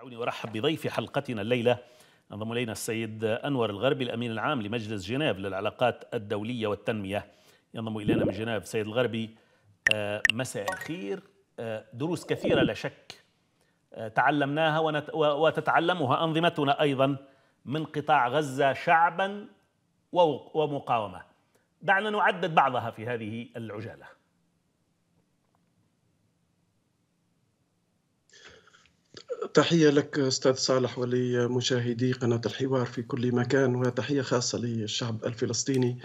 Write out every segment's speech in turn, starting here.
دعوني ارحب بضيف حلقتنا الليله انضم الينا السيد انور الغربي الامين العام لمجلس جنيف للعلاقات الدوليه والتنميه ينضم الينا من جنيف سيد الغربي آه، مساء الخير آه، دروس كثيره لا شك آه، تعلمناها وتتعلمها انظمتنا ايضا من قطاع غزه شعبا ومقاومه دعنا نعدد بعضها في هذه العجاله تحية لك أستاذ صالح ولمشاهدي قناة الحوار في كل مكان وتحية خاصة للشعب الفلسطيني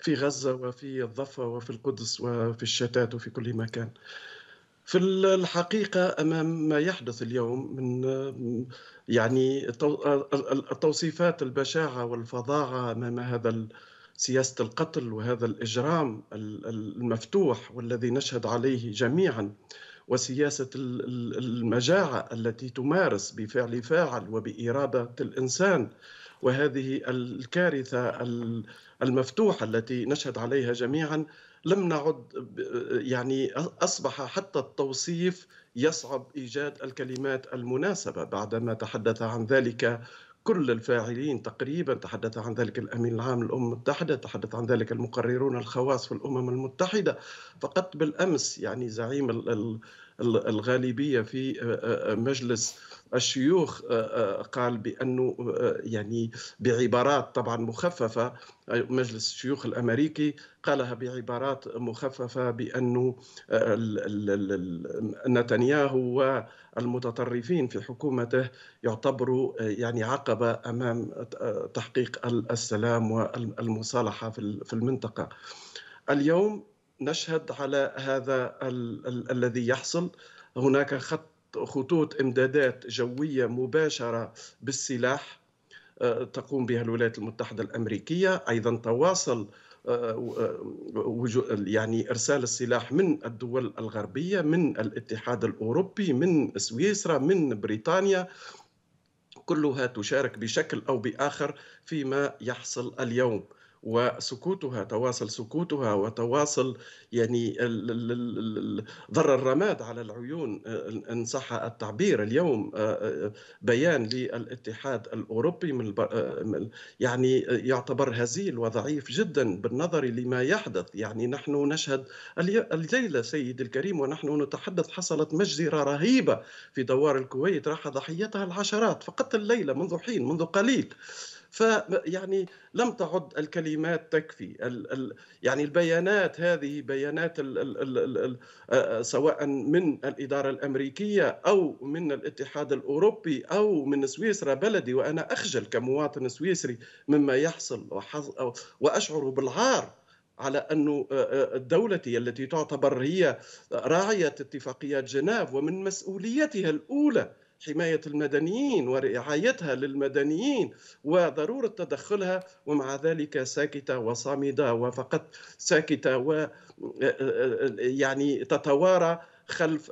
في غزة وفي الضفة وفي القدس وفي الشتات وفي كل مكان في الحقيقة أمام ما يحدث اليوم من يعني التوصيفات البشاعة والفظاعة أمام هذا سياسة القتل وهذا الإجرام المفتوح والذي نشهد عليه جميعاً وسياسة المجاعة التي تمارس بفعل فاعل وبإرادة الإنسان وهذه الكارثة المفتوحة التي نشهد عليها جميعا لم نعد يعني أصبح حتى التوصيف يصعب إيجاد الكلمات المناسبة بعدما تحدث عن ذلك كل الفاعلين تقريبا تحدث عن ذلك الامين العام للامم المتحده، تحدث عن ذلك المقررون الخواص في الامم المتحده، فقط بالامس يعني زعيم الغالبيه في آه، آه، آه، مجلس الشيوخ قال بانه يعني بعبارات طبعا مخففه مجلس الشيوخ الامريكي قالها بعبارات مخففه بانه نتنياهو والمتطرفين في حكومته يعتبروا يعني عقبه امام تحقيق السلام والمصالحه في المنطقه. اليوم نشهد على هذا ال ال الذي يحصل هناك خط خطوط امدادات جويه مباشره بالسلاح آه، تقوم بها الولايات المتحده الامريكيه ايضا تواصل آه، يعني ارسال السلاح من الدول الغربيه من الاتحاد الاوروبي من سويسرا من بريطانيا كلها تشارك بشكل او باخر فيما يحصل اليوم وسكوتها تواصل سكوتها وتواصل يعني ضر الرماد على العيون آه، ان صح التعبير اليوم آه، آه، بيان للاتحاد الاوروبي من يعني يعتبر هزيل وضعيف جدا بالنظر لما يحدث يعني نحن نشهد الليله سيدي الكريم ونحن نتحدث حصلت مجزره رهيبه في دوار الكويت راح ضحيتها العشرات فقط الليله منذ حين منذ قليل فيعني لم تعد الكلمات تكفي ال ال يعني البيانات هذه بيانات ال ال ال ال سواء من الإدارة الأمريكية أو من الاتحاد الأوروبي أو من سويسرا بلدي وأنا أخجل كمواطن سويسري مما يحصل وأشعر بالعار على أن دولتي التي تعتبر هي راعية اتفاقيات جنيف ومن مسؤوليتها الأولى حماية المدنيين ورعايتها للمدنيين وضرورة تدخلها ومع ذلك ساكتة وصامدة وفقط ساكتة و آه، آه، آه، يعني تتوارى خلف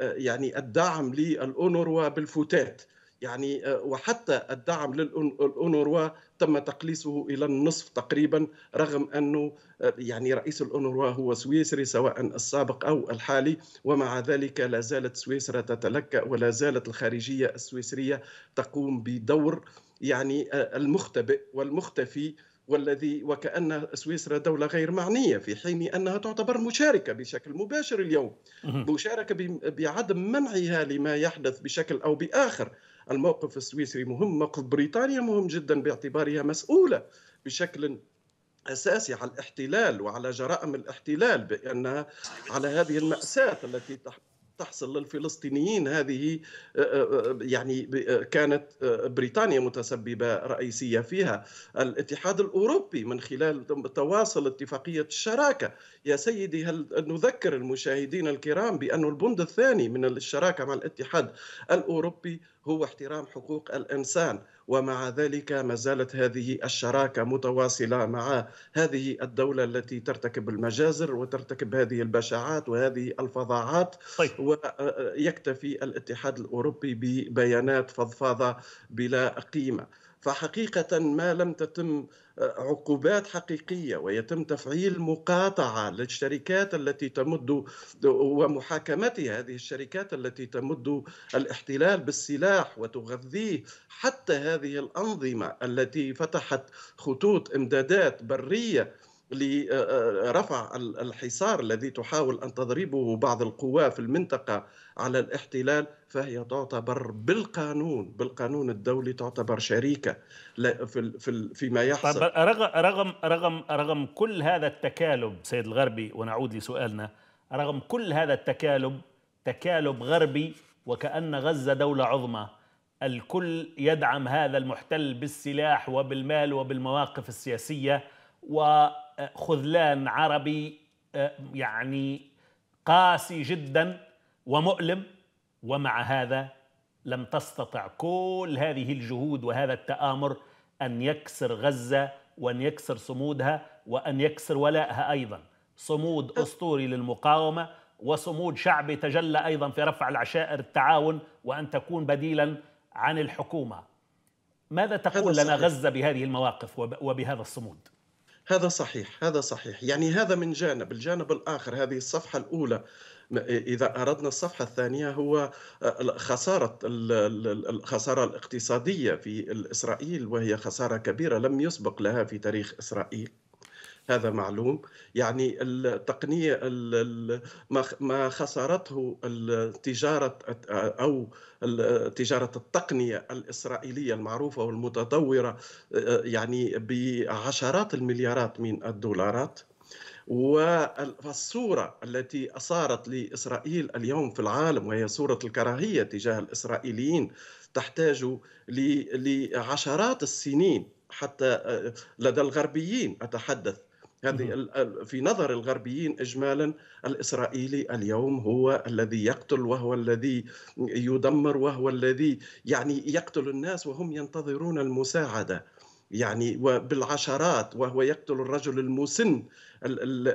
يعني الدعم للأونروا بالفتات يعني آه، وحتى الدعم للأونروا تم تقليصه إلى النصف تقريبا رغم أنه آه، يعني رئيس الأونروا هو سويسري سواء السابق أو الحالي ومع ذلك لا زالت سويسرا تتلكأ ولا زالت الخارجية السويسرية تقوم بدور يعني آه، المختبئ والمختفي والذي وكأن سويسرا دولة غير معنية في حين أنها تعتبر مشاركة بشكل مباشر اليوم مشاركة بعدم منعها لما يحدث بشكل أو بآخر الموقف السويسري مهم موقف بريطانيا مهم جدا باعتبارها مسؤولة بشكل أساسي على الاحتلال وعلى جرائم الاحتلال بأنها على هذه المأساة التي تحت تحصل للفلسطينيين هذه يعني كانت بريطانيا متسببه رئيسيه فيها الاتحاد الاوروبي من خلال تواصل اتفاقيه الشراكه يا سيدي هل نذكر المشاهدين الكرام بان البند الثاني من الشراكه مع الاتحاد الاوروبي هو احترام حقوق الانسان ومع ذلك ما زالت هذه الشراكه متواصله مع هذه الدوله التي ترتكب المجازر وترتكب هذه البشاعات وهذه الفظاعات طيب. ويكتفي الاتحاد الاوروبي ببيانات فضفاضه بلا قيمه فحقيقة ما لم تتم آه، عقوبات حقيقية ويتم تفعيل مقاطعة للشركات التي تمد ومحاكمتها هذه الشركات التي تمد الاحتلال بالسلاح وتغذيه حتى هذه الأنظمة التي فتحت خطوط إمدادات برية لرفع الحصار الذي تحاول ان تضربه بعض القوى في المنطقه على الاحتلال فهي تعتبر بالقانون بالقانون الدولي تعتبر شريكه في فيما طيب، يحصل رغم رغم رغم كل هذا التكالب سيد الغربي ونعود لسؤالنا رغم كل هذا التكالب تكالب غربي وكأن غزة دولة عظمى الكل يدعم هذا المحتل بالسلاح وبالمال وبالمواقف السياسية و خذلان عربي آه، يعني قاسي جدا ومؤلم ومع هذا لم تستطع كل هذه الجهود وهذا التآمر أن يكسر غزة وأن يكسر صمودها وأن يكسر ولائها أيضا صمود أسطوري للمقاومة وصمود شعبي تجلى أيضا في رفع العشائر التعاون وأن تكون بديلا عن الحكومة ماذا تقول لنا غزة بهذه المواقف وبهذا الصمود؟ هذا صحيح هذا صحيح يعني هذا من جانب الجانب الآخر هذه الصفحة الأولى إذا أردنا الصفحة الثانية هو آه، خسارة الخسارة الاقتصادية في إسرائيل وهي خسارة كبيرة لم يسبق لها في تاريخ إسرائيل هذا معلوم يعني التقنية ما خسرته تجارة أو تجارة التقنية الإسرائيلية المعروفة والمتطورة آه، يعني بعشرات المليارات من الدولارات والصورة التي أصارت لإسرائيل اليوم في العالم وهي صورة الكراهية تجاه الإسرائيليين تحتاج لعشرات السنين حتى آه، لدى الغربيين أتحدث هذه في نظر الغربيين اجمالا الاسرائيلي اليوم هو الذي يقتل وهو الذي يدمر وهو الذي يعني يقتل الناس وهم ينتظرون المساعده يعني وبالعشرات وهو يقتل الرجل المسن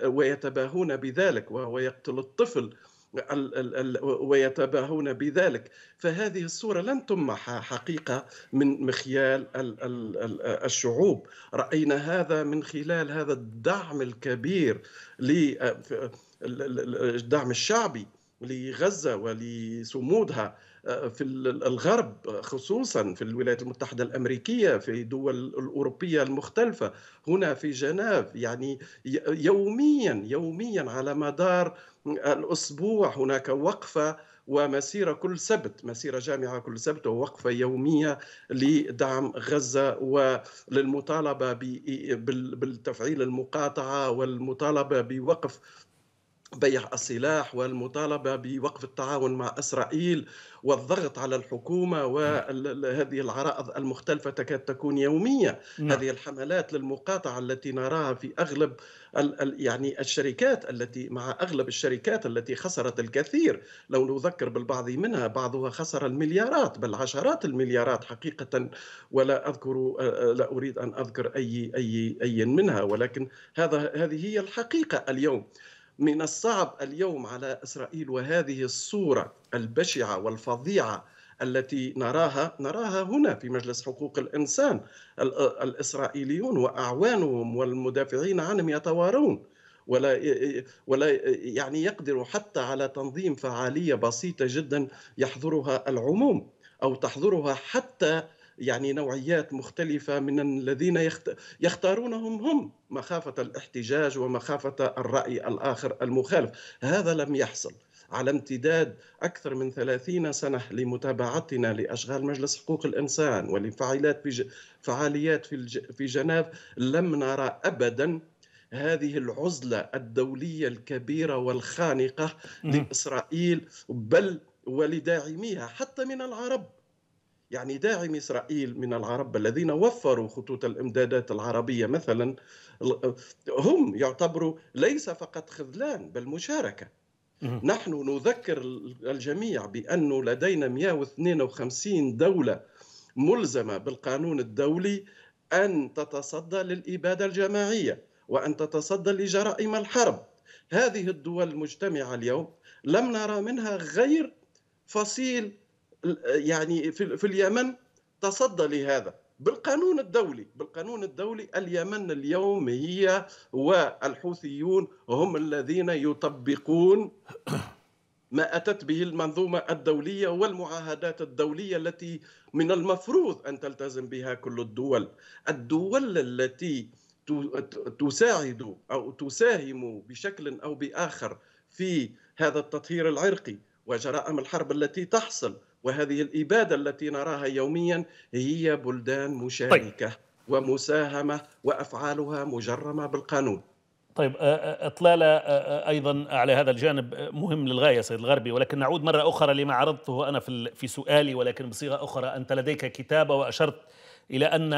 ويتباهون بذلك وهو يقتل الطفل ويتباهون بذلك فهذه الصورة لن تمح حقيقة من مخيال الشعوب رأينا هذا من خلال هذا الدعم الكبير للدعم الشعبي لغزة ولصمودها آه، في الغرب آه، خصوصا في الولايات المتحدة الأمريكية في دول الأوروبية المختلفة هنا في جنيف يعني يوميا يوميا على مدار الأسبوع هناك وقفة ومسيرة كل سبت مسيرة جامعة كل سبت ووقفة يومية لدعم غزة وللمطالبة بالتفعيل المقاطعة والمطالبة بوقف بيع السلاح والمطالبه بوقف التعاون مع اسرائيل والضغط على الحكومه نعم. وهذه العرائض المختلفه تكاد تكون يوميه نعم. هذه الحملات للمقاطعه التي نراها في اغلب يعني الشركات التي مع اغلب الشركات التي خسرت الكثير لو نذكر بالبعض منها بعضها خسر المليارات بل عشرات المليارات حقيقه ولا اذكر آه، لا اريد ان اذكر اي اي اي منها ولكن هذا هذه هي الحقيقه اليوم من الصعب اليوم على اسرائيل وهذه الصوره البشعه والفظيعه التي نراها نراها هنا في مجلس حقوق الانسان الاسرائيليون واعوانهم والمدافعين عنهم يتوارون ولا ولا يعني يقدروا حتى على تنظيم فعاليه بسيطه جدا يحضرها العموم او تحضرها حتى يعني نوعيات مختلفة من الذين يختارونهم هم مخافة الاحتجاج ومخافة الرأي الآخر المخالف هذا لم يحصل على امتداد أكثر من ثلاثين سنة لمتابعتنا لأشغال مجلس حقوق الإنسان ولفعاليات في فعاليات في جنيف لم نرى أبدا هذه العزلة الدولية الكبيرة والخانقة لإسرائيل بل ولداعميها حتى من العرب يعني داعم إسرائيل من العرب الذين وفروا خطوط الإمدادات العربية مثلا هم يعتبروا ليس فقط خذلان بل مشاركة نحن نذكر الجميع بأنه لدينا 152 دولة ملزمة بالقانون الدولي أن تتصدى للإبادة الجماعية وأن تتصدى لجرائم الحرب هذه الدول المجتمعة اليوم لم نرى منها غير فصيل يعني في, في اليمن تصدى لهذا بالقانون الدولي بالقانون الدولي اليمن اليوم هي والحوثيون هم الذين يطبقون ما اتت به المنظومه الدوليه والمعاهدات الدوليه التي من المفروض ان تلتزم بها كل الدول الدول التي تساعد او تساهم بشكل او باخر في هذا التطهير العرقي وجرائم الحرب التي تحصل وهذه الإبادة التي نراها يوميا هي بلدان طيب. مشاركة ومساهمة وأفعالها مجرمة بالقانون طيب اطلاله ايضا على هذا الجانب مهم للغايه سيد الغربي ولكن نعود مره اخرى لما عرضته انا في في سؤالي ولكن بصيغه اخرى انت لديك كتابه واشرت الى ان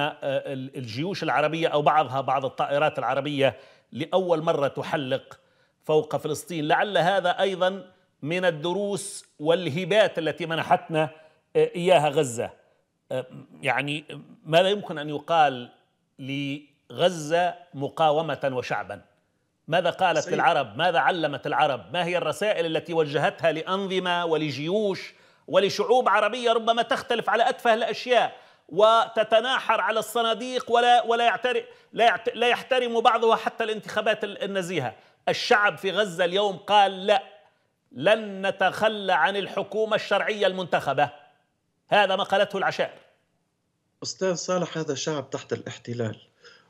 الجيوش العربيه او بعضها بعض الطائرات العربيه لاول مره تحلق فوق فلسطين لعل هذا ايضا من الدروس والهبات التي منحتنا آه، اياها غزه آه، يعني ماذا يمكن ان يقال لغزه مقاومه وشعبا ماذا قالت سيد. العرب ماذا علمت العرب ما هي الرسائل التي وجهتها لانظمه ولجيوش ولشعوب عربيه ربما تختلف على اتفه الاشياء وتتناحر على الصناديق ولا ولا لا, لا يحترم بعضها حتى الانتخابات النزيهه الشعب في غزه اليوم قال لا لن نتخلى عن الحكومة الشرعية المنتخبة هذا ما قالته العشائر أستاذ صالح هذا شعب تحت الاحتلال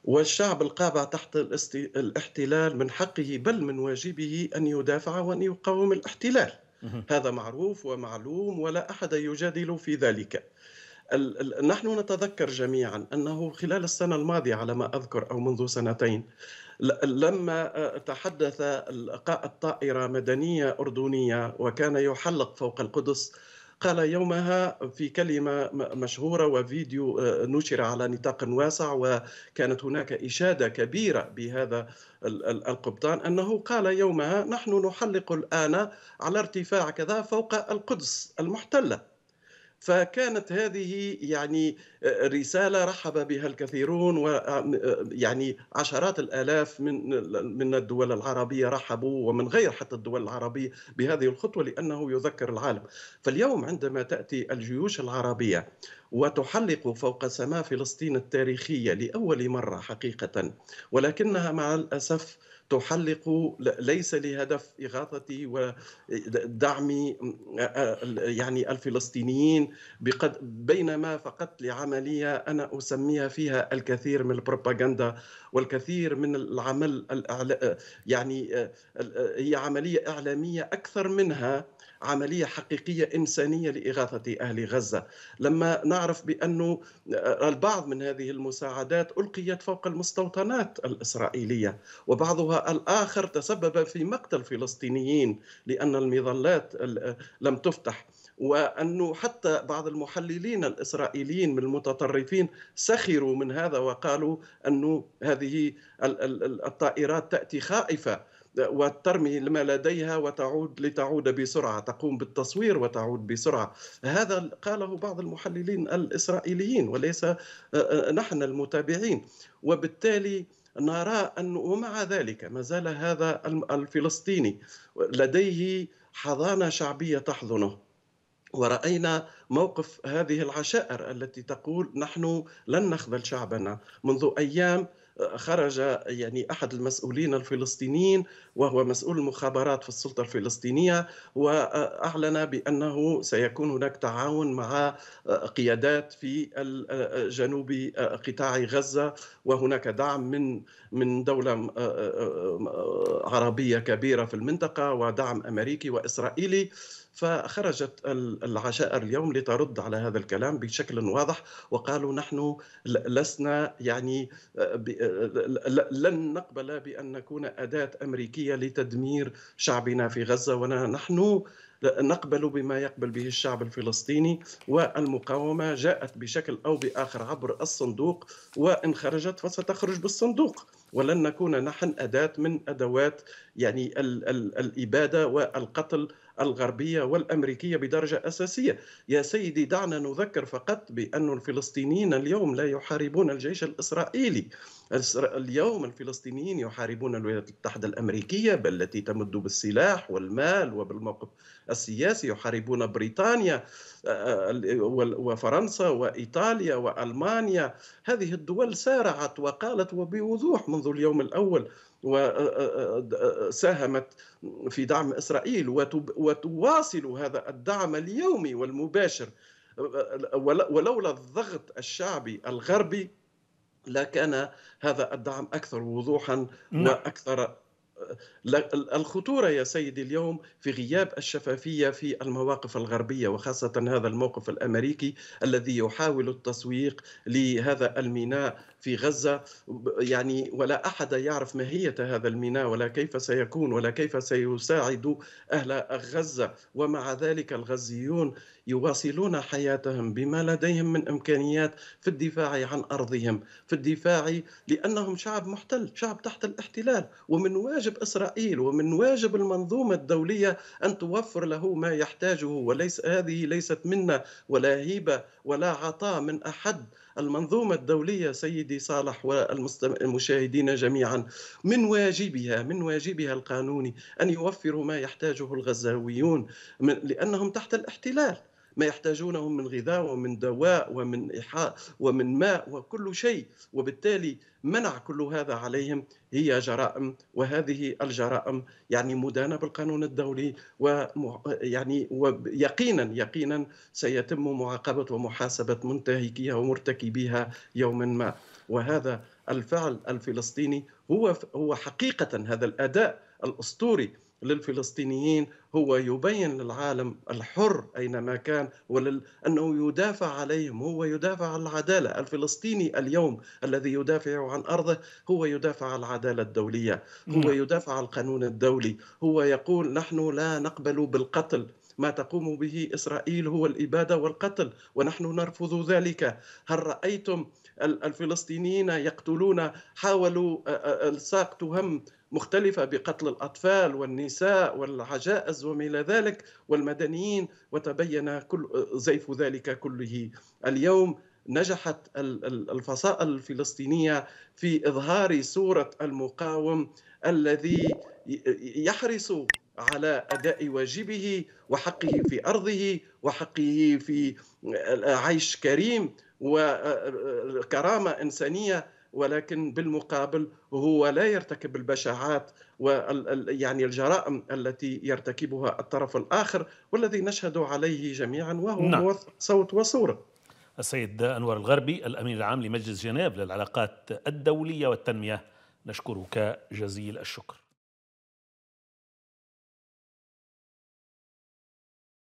والشعب القابع تحت الاحتلال من حقه بل من واجبه أن يدافع وأن يقاوم الاحتلال هذا معروف ومعلوم ولا أحد يجادل في ذلك نحن نتذكر جميعا أنه خلال السنة الماضية على ما أذكر أو منذ سنتين لما آه، تحدث لقاء الطائرة مدنية أردنية وكان يحلق فوق القدس قال يومها في كلمة مشهورة وفيديو آه، نشر على نطاق واسع وكانت هناك إشادة كبيرة بهذا القبطان أنه قال يومها نحن نحلق الآن على ارتفاع كذا فوق القدس المحتلة فكانت هذه يعني آه، رساله رحب بها الكثيرون ويعني آه، آه، عشرات الالاف من من الدول العربيه رحبوا ومن غير حتى الدول العربيه بهذه الخطوه لانه يذكر العالم فاليوم عندما تاتي الجيوش العربيه وتحلق فوق سماء فلسطين التاريخيه لاول مره حقيقه ولكنها مع الاسف تحلق ليس لهدف إغاثة ودعم يعني الفلسطينيين بقد بينما فقط لعملية أنا أسميها فيها الكثير من البروباغندا والكثير من العمل يعني هي عملية إعلامية أكثر منها عملية حقيقية إنسانية لإغاثة أهل غزة لما نعرف بأن آه، البعض من هذه المساعدات ألقيت فوق المستوطنات الإسرائيلية وبعضها الآخر تسبب في مقتل فلسطينيين لأن المظلات آه، لم تفتح وأنه حتى بعض المحللين الإسرائيليين من المتطرفين سخروا من هذا وقالوا أنه هذه الطائرات تأتي خائفة وترمي ما لديها وتعود لتعود بسرعه تقوم بالتصوير وتعود بسرعه هذا قاله بعض المحللين الاسرائيليين وليس آه، آه، نحن المتابعين وبالتالي نرى أن ومع ذلك ما زال هذا الفلسطيني لديه حضانة شعبية تحضنه ورأينا موقف هذه العشائر التي تقول نحن لن نخذل شعبنا منذ أيام خرج يعني احد المسؤولين الفلسطينيين وهو مسؤول المخابرات في السلطه الفلسطينيه واعلن بانه سيكون هناك تعاون مع قيادات في جنوب قطاع غزه وهناك دعم من من دوله آه، آه، آه، عربيه كبيره في المنطقه ودعم امريكي واسرائيلي فخرجت العشائر اليوم لترد على هذا الكلام بشكل واضح وقالوا نحن لسنا يعني آه، آه، لن نقبل بأن نكون أداة أمريكية لتدمير شعبنا في غزة ونحن نقبل بما يقبل به الشعب الفلسطيني والمقاومة جاءت بشكل أو بآخر عبر الصندوق وإن خرجت فستخرج بالصندوق ولن نكون نحن أداة من أدوات يعني ال ال الإبادة والقتل الغربية والأمريكية بدرجة أساسية يا سيدي دعنا نذكر فقط بأن الفلسطينيين اليوم لا يحاربون الجيش الإسرائيلي اليوم الفلسطينيين يحاربون الولايات المتحدة الأمريكية بل التي تمد بالسلاح والمال وبالموقف السياسي يحاربون بريطانيا آه، وفرنسا وإيطاليا وألمانيا هذه الدول سارعت وقالت وبوضوح منذ منذ اليوم الأول وساهمت في دعم إسرائيل وتواصل هذا الدعم اليومي والمباشر ولولا الضغط الشعبي الغربي لكان هذا الدعم أكثر وضوحا نعم. وأكثر الخطوره يا سيدي اليوم في غياب الشفافيه في المواقف الغربيه وخاصه هذا الموقف الامريكي الذي يحاول التسويق لهذا الميناء في غزه يعني ولا احد يعرف ماهيه هذا الميناء ولا كيف سيكون ولا كيف سيساعد اهل غزه ومع ذلك الغزيون يواصلون حياتهم بما لديهم من امكانيات في الدفاع عن ارضهم، في الدفاع لانهم شعب محتل، شعب تحت الاحتلال، ومن واجب اسرائيل ومن واجب المنظومه الدوليه ان توفر له ما يحتاجه وليس هذه ليست منا ولا هيبه ولا عطاء من احد. المنظومة الدولية سيدي صالح والمشاهدين جميعا من واجبها من واجبها القانوني أن يوفروا ما يحتاجه الغزاويون لأنهم تحت الاحتلال ما يحتاجونه من غذاء ومن دواء ومن إحاء ومن ماء وكل شيء وبالتالي منع كل هذا عليهم هي جرائم وهذه الجرائم يعني مدانة بالقانون الدولي ويعني ويقينا يقينا سيتم معاقبة ومحاسبة منتهكيها ومرتكبيها يوما ما وهذا الفعل الفلسطيني هو هو حقيقة هذا الأداء الأسطوري للفلسطينيين هو يبين للعالم الحر اينما كان وانه يدافع عليهم هو يدافع عن العداله الفلسطيني اليوم الذي يدافع عن ارضه هو يدافع عن العداله الدوليه هو نعم. يدافع عن القانون الدولي هو يقول نحن لا نقبل بالقتل ما تقوم به اسرائيل هو الاباده والقتل ونحن نرفض ذلك هل رايتم الفلسطينيين يقتلون حاولوا الساق تهم مختلفة بقتل الأطفال والنساء والعجائز وما إلى ذلك والمدنيين وتبين كل زيف ذلك كله اليوم نجحت الفصائل الفلسطينية في إظهار صورة المقاوم الذي يحرص على اداء واجبه وحقه في ارضه وحقه في عيش كريم وكرامه انسانيه ولكن بالمقابل هو لا يرتكب البشاعات ويعني الجرائم التي يرتكبها الطرف الآخر والذي نشهد عليه جميعا وهو نعم. صوت وصورة السيد أنور الغربي الأمين العام لمجلس جنيف للعلاقات الدولية والتنمية نشكرك جزيل الشكر